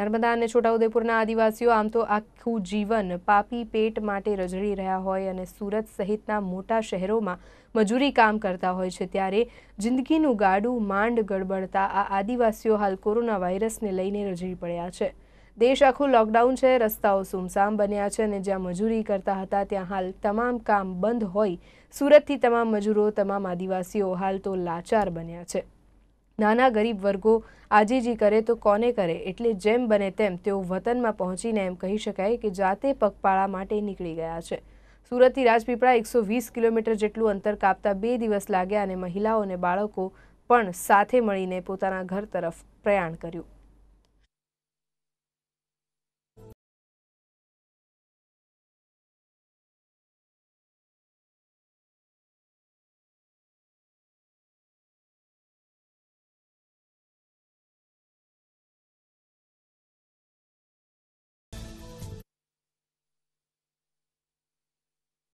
નર્મદા અને છોટાઉદેપુરના આદિવાસીઓ આમ તો આખું જીવન પાપી પેટ માટે રજળી રહ્યા હોય અને સુરત સહિતના મોટા શહેરોમાં મજૂરી કામ કરતા હોય છે ત્યારે જિંદગીનું ગાડું માંડ ગડબડતા આ આદિવાસીઓ હાલ કોરોના વાયરસને લઈને રજળી પડ્યા છે દેશ આખું લોકડાઉન છે રસ્તાઓ સુમસામ બન્યા છે અને જ્યાં મજૂરી કરતા હતા ત્યાં હાલ તમામ કામ બંધ હોય સુરતથી તમામ મજૂરો તમામ આદિવાસીઓ હાલ તો લાચાર બન્યા છે નાના ગરીબ વર્ગો આજીજી કરે તો કોને કરે એટલે જેમ બને તેમ તેઓ વતનમાં પહોંચીને એમ કહી શકાય કે જાતે પગપાળા માટે નીકળી ગયા છે સુરતથી રાજપીપળા એકસો વીસ કિલોમીટર જેટલું અંતર કાપતા બે દિવસ લાગ્યા અને મહિલાઓ અને બાળકો પણ સાથે મળીને પોતાના ઘર તરફ પ્રયાણ કર્યું